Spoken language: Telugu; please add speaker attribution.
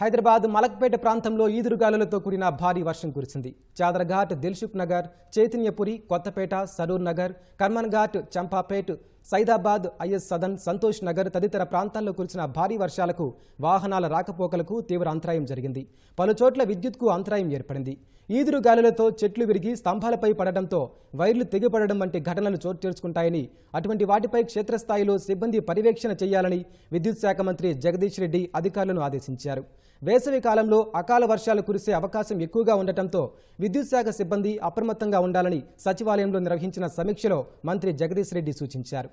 Speaker 1: హైదరాబాద్ మలక్పేట ప్రాంతంలో ఈదురుగాలులతో కూడిన భారీ వర్షం కురిసింది చాదరఘాట్ దిల్సుఖ్ నగర్ చైతన్యపురి కొత్తపేట సరూర్ నగర్ కర్మన్ఘాట్ చంపాపేట్ సైదాబాద్ ఐఎస్ సదన్ సంతోష్ నగర్ తదితర ప్రాంతాల్లో కురిసిన భారీ వర్షాలకు వాహనాల రాకపోకలకు తీవ్ర అంతరాయం జరిగింది పలుచోట్ల విద్యుత్కు అంతరాయం ఏర్పడింది ఈదురు గాలులతో చెట్లు విరిగి స్తంభాలపై పడడంతో వైర్లు తెగిపడడం వంటి ఘటనలు చోటు చేసుకుంటాయని అటువంటి వాటిపై క్షేత్రస్థాయిలో సిబ్బంది పర్యవేక్షణ చేయాలని విద్యుత్ శాఖ మంత్రి జగదీష్ రెడ్డి అధికారులను ఆదేశించారు వేసవి కాలంలో అకాల వర్షాలు కురిసే అవకాశం ఎక్కువగా ఉండటంతో విద్యుత్ శాఖ సిబ్బంది అప్రమత్తంగా ఉండాలని సచివాలయంలో నిర్వహించిన సమీక్షలో మంత్రి జగదీష్ రెడ్డి సూచించారు